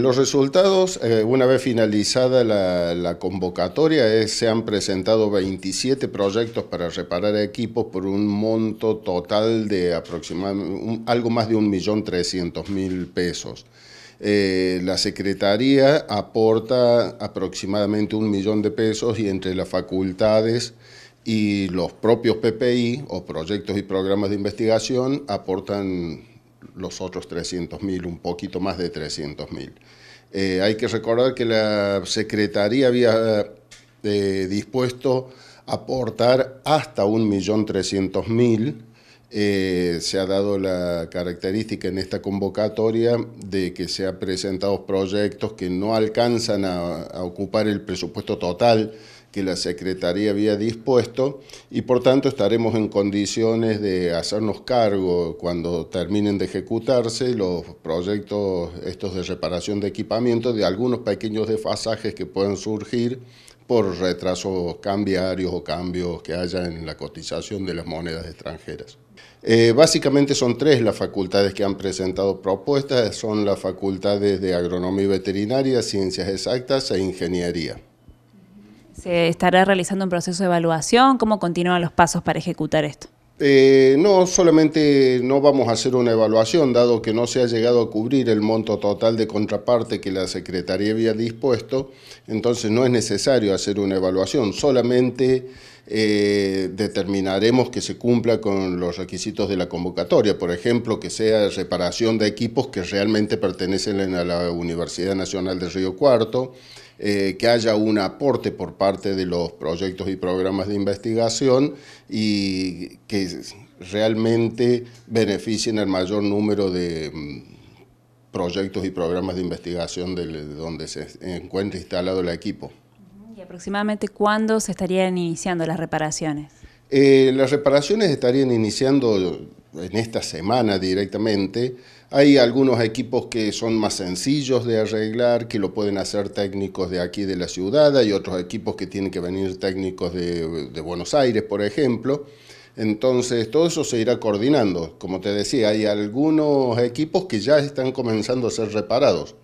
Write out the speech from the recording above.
Los resultados, eh, una vez finalizada la, convocatoria, eh, se han presentado 27 proyectos para reparar equipos por un monto total de aproximadamente algo más de 1.300.000 pesos. Eh, la Secretaría aporta aproximadamente un millón de pesos y entre las facultades y los propios PPI o proyectos y programas de investigación aportan los otros 300.000, un poquito más de 300.000. mil eh, hay que recordar que la Secretaría había eh, dispuesto dispuesto aportar hasta 1.300.000 eh, se ha dado la característica en esta convocatoria de que se han presentado proyectos que no alcanzan a, ocupar el presupuesto total que la Secretaría había dispuesto y por tanto estaremos en condiciones de hacernos cargo cuando terminen de ejecutarse los proyectos estos de reparación de equipamiento de algunos pequeños desfasajes que puedan surgir por retrasos cambiarios o cambios que haya en la cotización de las monedas extranjeras. Eh, básicamente son tres las facultades que han presentado propuestas, son las facultades de agronomía y veterinaria, ciencias exactas e ingeniería. ¿Se estará realizando un proceso de evaluación? ¿Cómo continúan los pasos para ejecutar esto? Eh, no, solamente no vamos a hacer una evaluación, dado que no se ha llegado a cubrir el monto total de contraparte que la Secretaría había dispuesto, entonces no es necesario hacer una evaluación, solamente eh, determinaremos que se cumpla con los requisitos de la convocatoria, por ejemplo, que sea reparación de equipos que realmente pertenecen a la Universidad Nacional de Río Cuarto, eh, que haya un aporte por parte de los proyectos y programas de investigación y que realmente beneficien al mayor número de mm, proyectos y programas de investigación de donde se encuentra instalado el equipo. ¿Y aproximadamente cuándo se estarían iniciando las reparaciones? Eh, las reparaciones estarían iniciando en esta semana directamente. Hay algunos equipos que son más sencillos de arreglar, que lo pueden hacer técnicos de aquí de la ciudad, hay otros equipos que tienen que venir técnicos de, de Buenos Aires, por ejemplo. Entonces, todo eso se irá coordinando. Como te decía, hay algunos equipos que ya están comenzando a ser reparados.